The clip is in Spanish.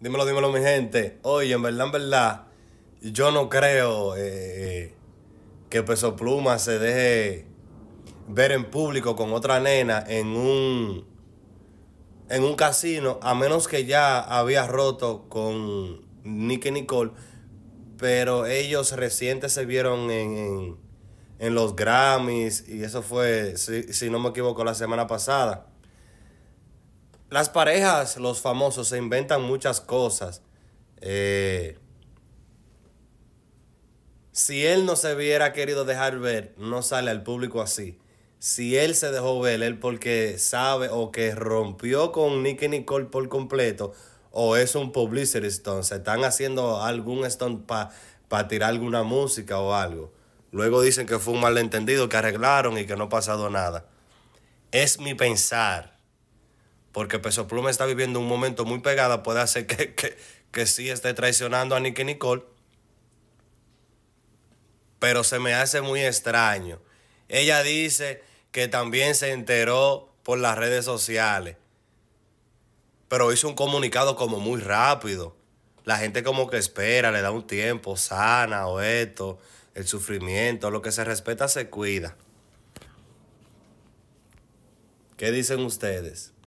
Dímelo, dímelo, mi gente. Oye, en verdad, en verdad, yo no creo eh, que Peso Pluma se deje ver en público con otra nena en un, en un casino, a menos que ya había roto con Nicky Nicole, pero ellos recientes se vieron en, los Grammys y eso fue, si no me equivoco, la semana pasada las parejas, los famosos, se inventan muchas cosas. Eh, si él no se hubiera querido dejar ver, no sale al público así. Si él se dejó ver, él porque sabe o que rompió con Nicky Nicole por completo, o es un publicity stunt, se están haciendo algún stunt para tirar alguna música o algo. Luego dicen que fue un malentendido, que arreglaron y que no ha pasado nada. Es mi pensar porque Peso está viviendo un momento muy pegado. puede hacer que, que sí esté traicionando a Nicky Nicole. Pero se me hace muy extraño. Ella dice que también se enteró por las redes sociales. Pero hizo un comunicado como muy rápido. La gente como que espera, le da un tiempo, sana o esto, el sufrimiento, lo que se respeta se cuida. ¿Qué dicen ustedes?